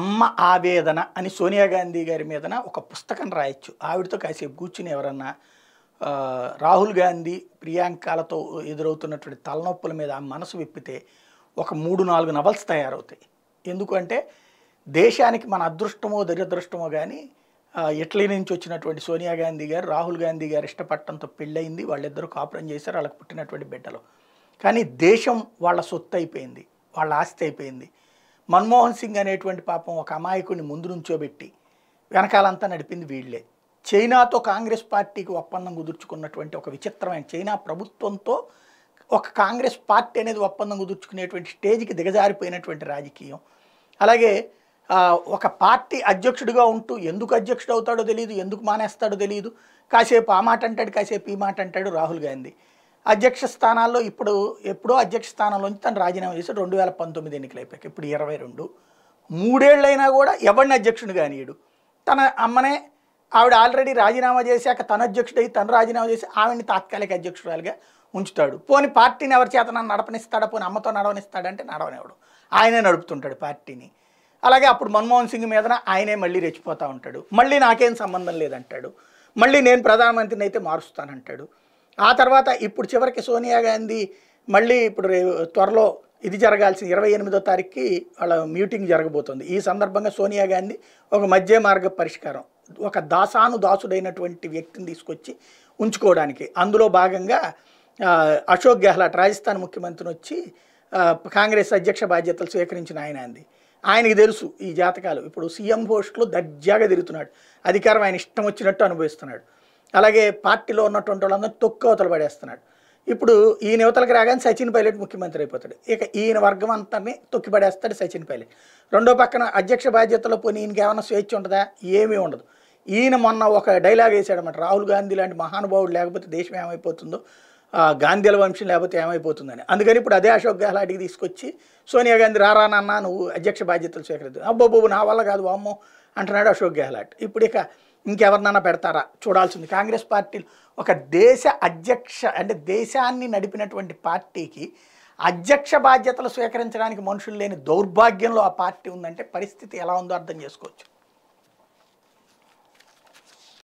అమ్మ ఆవేదన అని సోనియా గాంధీ గారి మీదన ఒక పుస్తకం రాయొచ్చు ఆవిడతో కాసేపు కూర్చుని ఎవరన్నా రాహుల్ గాంధీ ప్రియాంకాలతో ఎదురవుతున్నటువంటి తలనొప్పుల మీద ఆ మనసు విప్పితే ఒక మూడు నాలుగు నవల్స్ తయారవుతాయి ఎందుకంటే దేశానికి మన అదృష్టమో దరిద్రష్టమో కానీ ఇటలీ నుంచి వచ్చినటువంటి సోనియా గాంధీ గారు రాహుల్ గాంధీ గారు ఇష్టపడటంతో పెళ్ళయింది వాళ్ళిద్దరూ కాపురం చేశారు వాళ్ళకి పుట్టినటువంటి బిడ్డలు కానీ దేశం వాళ్ళ సొత్తు అయిపోయింది వాళ్ళ ఆస్తి అయిపోయింది మన్మోహన్ సింగ్ అనేటువంటి పాపం ఒక అమాయకుడిని ముందు నుంచోబెట్టి వెనకాలంతా నడిపింది వీళ్ళే చైనాతో కాంగ్రెస్ పార్టీకి ఒప్పందం కుదుర్చుకున్నటువంటి ఒక విచిత్రమైన చైనా ప్రభుత్వంతో ఒక కాంగ్రెస్ పార్టీ అనేది ఒప్పందం కుదుర్చుకునేటువంటి స్టేజ్కి దిగజారిపోయినటువంటి రాజకీయం అలాగే ఒక పార్టీ అధ్యక్షుడిగా ఉంటూ ఎందుకు అధ్యక్షుడు అవుతాడో తెలియదు ఎందుకు మానేస్తాడో తెలియదు కాసేపు ఆ మాట అంటాడు కాసేపు ఈ మాట అంటాడు రాహుల్ గాంధీ అధ్యక్ష స్థానాల్లో ఇప్పుడు ఎప్పుడో అధ్యక్ష స్థానంలోంచి తను రాజీనామా చేసి రెండు వేల పంతొమ్మిది ఎన్నికలు అయిపోయాక ఇప్పుడు ఇరవై రెండు మూడేళ్ళైనా కూడా ఎవరిని అధ్యక్షుడు కానీయడు తన అమ్మనే ఆవిడ ఆల్రెడీ రాజీనామా చేశాక తన అయ్యి తను రాజీనామా చేసి ఆవిడని తాత్కాలిక అధ్యక్షురాలుగా ఉంచుతాడు పోని పార్టీని ఎవరి చేత నన్ను నడపనిస్తాడా పోని అమ్మతో నడవనిస్తాడంటే నడవనివ్వడు ఆయనే నడుపుతుంటాడు పార్టీని అలాగే అప్పుడు మన్మోహన్ సింగ్ మీద ఆయనే మళ్ళీ రెచ్చిపోతూ ఉంటాడు మళ్ళీ నాకేం సంబంధం లేదంటాడు మళ్ళీ నేను ప్రధానమంత్రిని అయితే మారుస్తానంటాడు ఆ తర్వాత ఇప్పుడు చివరికి సోనియా గాంధీ మళ్ళీ ఇప్పుడు త్వరలో ఇది జరగాల్సిన ఇరవై ఎనిమిదో తారీఖుకి వాళ్ళ మీటింగ్ జరగబోతుంది ఈ సందర్భంగా సోనియా గాంధీ ఒక మధ్య మార్గ పరిష్కారం ఒక దాసాను దాసుడైనటువంటి వ్యక్తిని తీసుకొచ్చి ఉంచుకోవడానికి అందులో భాగంగా అశోక్ గెహ్లాట్ రాజస్థాన్ ముఖ్యమంత్రిని వచ్చి కాంగ్రెస్ అధ్యక్ష బాధ్యతలు స్వీకరించిన ఆయన అంది ఆయనకి తెలుసు ఈ జాతకాలు ఇప్పుడు సీఎం పోస్టులో దర్జాగా తిరుగుతున్నాడు అధికారం ఆయన ఇష్టం వచ్చినట్టు అనుభవిస్తున్నాడు అలాగే పార్టీలో ఉన్నటువంటి వాళ్ళందరూ తొక్కు అవతలు పడేస్తున్నాడు ఇప్పుడు ఈయన యువతలకు రాగానే సచిన్ పైలట్ ముఖ్యమంత్రి అయిపోతాడు ఇక ఈయన వర్గం అంతాన్ని తొక్కిపడేస్తాడు సచిన్ పైలట్ రెండో పక్కన అధ్యక్ష బాధ్యతలో పోనీ ఈయనకి ఏమైనా స్వేచ్ఛ ఉంటుందా ఏమీ ఉండదు ఈయన మొన్న ఒక డైలాగ్ వేసాడనమాట రాహుల్ గాంధీ లాంటి మహానుభావుడు లేకపోతే దేశం ఏమైపోతుందో గాంధీల వంశం లేకపోతే ఏమైపోతుందని అందుకని ఇప్పుడు అదే అశోక్ గెహ్లాట్కి తీసుకొచ్చి సోనియా గాంధీ రారా నాన్న నువ్వు అధ్యక్ష బాధ్యతలు స్వీకరిద్దావు అబ్బో నా వల్ల కాదు అమ్మో అంటున్నాడు అశోక్ గెహ్లాట్ ఇప్పుడు ఇక ఇంకెవరినైనా పెడతారా చూడాల్సింది కాంగ్రెస్ పార్టీ ఒక దేశ అధ్యక్ష అంటే దేశాన్ని నడిపినటువంటి పార్టీకి అధ్యక్ష బాధ్యతలు స్వీకరించడానికి మనుషులు లేని దౌర్భాగ్యంలో ఆ పార్టీ ఉందంటే పరిస్థితి ఎలా ఉందో అర్థం చేసుకోవచ్చు